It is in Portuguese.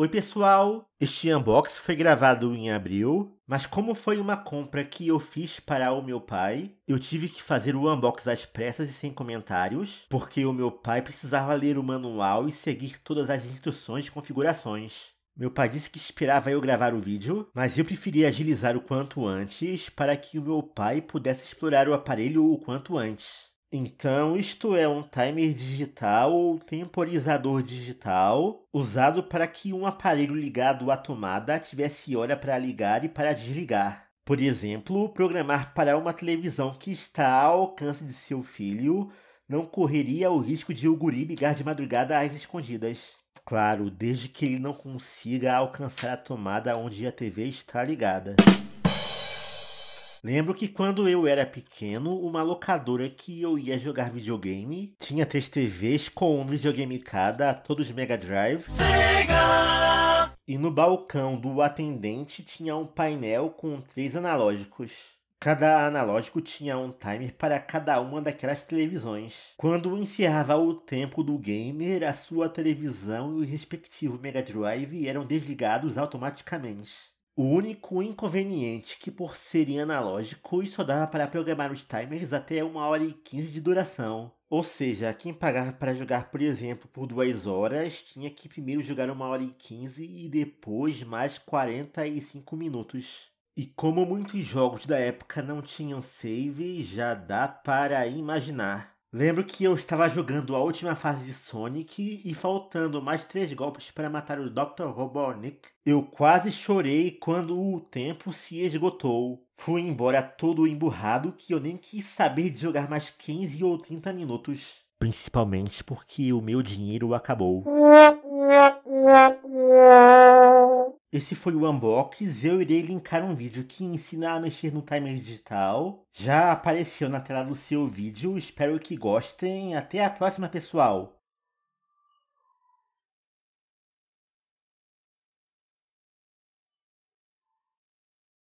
Oi, pessoal! Este unboxing foi gravado em abril, mas como foi uma compra que eu fiz para o meu pai, eu tive que fazer o unboxing às pressas e sem comentários, porque o meu pai precisava ler o manual e seguir todas as instruções e configurações. Meu pai disse que esperava eu gravar o vídeo, mas eu preferi agilizar o quanto antes para que o meu pai pudesse explorar o aparelho o quanto antes. Então, isto é um timer digital ou temporizador digital usado para que um aparelho ligado à tomada tivesse hora para ligar e para desligar. Por exemplo, programar para uma televisão que está ao alcance de seu filho não correria o risco de o guri ligar de madrugada às escondidas. Claro, desde que ele não consiga alcançar a tomada onde a TV está ligada. Lembro que quando eu era pequeno, uma locadora que eu ia jogar videogame tinha três TVs com um videogame cada, todos Mega Drive. Sega! E no balcão do atendente tinha um painel com três analógicos. Cada analógico tinha um timer para cada uma daquelas televisões. Quando encerrava o tempo do gamer, a sua televisão e o respectivo Mega Drive eram desligados automaticamente. O único inconveniente que, por serem analógico, só dava para programar os timers até 1 hora e 15 de duração. Ou seja, quem pagava para jogar, por exemplo, por 2 horas, tinha que primeiro jogar 1 hora e 15 e depois mais 45 minutos. E como muitos jogos da época não tinham save, já dá para imaginar Lembro que eu estava jogando a última fase de Sonic e faltando mais três golpes para matar o Dr. Robotnik, eu quase chorei quando o tempo se esgotou. Fui embora todo emburrado que eu nem quis saber de jogar mais 15 ou 30 minutos, principalmente porque o meu dinheiro acabou. Esse foi o unbox, eu irei linkar um vídeo que ensina a mexer no timer digital. Já apareceu na tela do seu vídeo, espero que gostem. Até a próxima, pessoal!